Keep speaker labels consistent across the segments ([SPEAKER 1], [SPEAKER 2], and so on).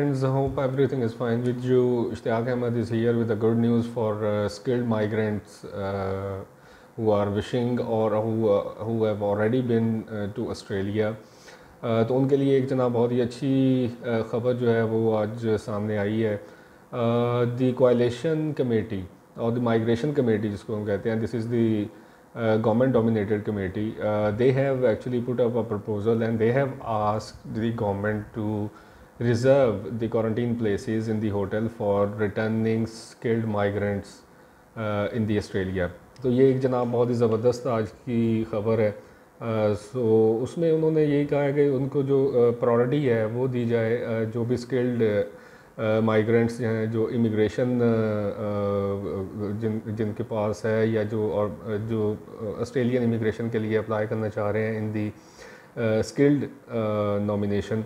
[SPEAKER 1] Friends, I hope everything is fine with you. Ishtiyaq Ahmed is here with the good news for uh, skilled migrants uh, who are wishing or who, uh, who have already been to Australia. तो उनके लिए एक जना बहुत ही अच्छी खबर जो है वो आज सामने आई है द कोalition कमेटी और द माइग्रेशन कमेटी जिसको हम कहते हैं this is the government dominated committee uh, they have actually put up a proposal and they have asked the government to uh, reserve the quarantine places in the hotel for returning skilled migrants in the Australia तो ये एक जनाब बहुत ही ज़बरदस्त आज की खबर है सो uh, उसमें उन्होंने यही कहा है कि उनको जो प्रायोरिटी uh, है वो दी जाए uh, जो भी स्किल्ड माइग्रेंट्स हैं जो इमिग्रेशन जिन जिनके पास है या जो और जो ऑस्ट्रेलियन इमिग्रेशन के लिए अप्लाई करना चाह रहे हैं इन दी स्किल्ड नॉमिनेशन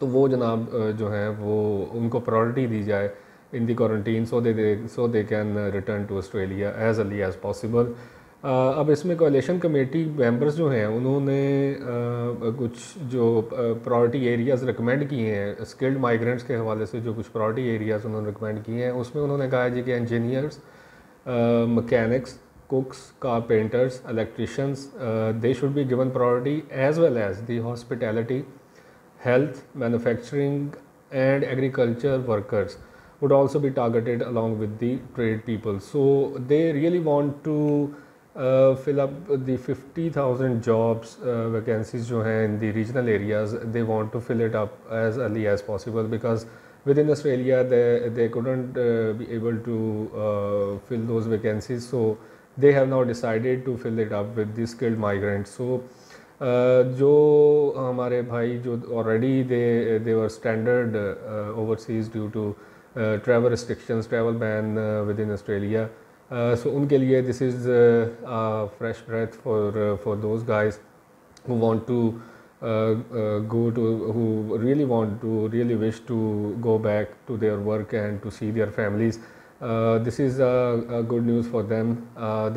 [SPEAKER 1] तो वो जनाब जो है वो उनको प्रायोरिटी दी जाए in the quarantine so they so they can return to Australia as early as possible अब इसमें कोलेशन कमेटी मेंबर्स जो हैं उन्होंने uh, कुछ जो प्रायोरिटी एरियाज़ रिकमेंड किए हैं स्किल्ड माइग्रेंट्स के हवाले से जो कुछ प्रायोरिटी एरियाज़ उन्होंने रिकमेंड किए हैं उसमें उन्होंने कहा जी कि engineers mechanics cooks carpenters electricians they should be given priority as well as the hospitality health, manufacturing and agriculture workers would also be targeted along with the trade people. So they really want to uh, fill up the 50,000 jobs uh, vacancies in the regional areas they want to fill it up as early as possible because within Australia they, they couldn't uh, be able to uh, fill those vacancies so they have now decided to fill it up with the skilled migrants so जो हमारे भाई जो already they they were stranded overseas due to travel restrictions travel ban within Australia so उनके लिए this is fresh breath for for those guys who want to go to who really want to really wish to go back to their work and to see their families this is a good news for them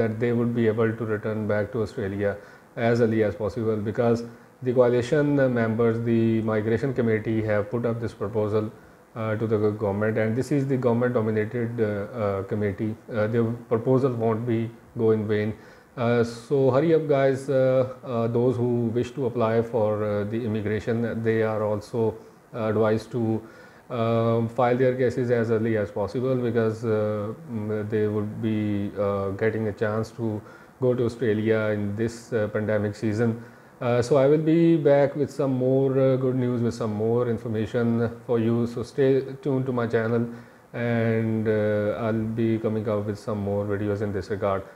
[SPEAKER 1] that they would be able to return back to australia as early as possible because the coalition members, the migration committee have put up this proposal uh, to the government and this is the government dominated uh, uh committee. Uh, the proposal won't be go in vain. Uh, so hurry up guys, those who wish to apply for the immigration, they are also advised to um, file their cases as early as possible because uh, mm, they would be uh, getting a chance to go to Australia in this uh, pandemic season. Uh, so I will be back with some more uh, good news, with some more information for you. So stay tuned to my channel and I'll be coming up with some more videos in this regard.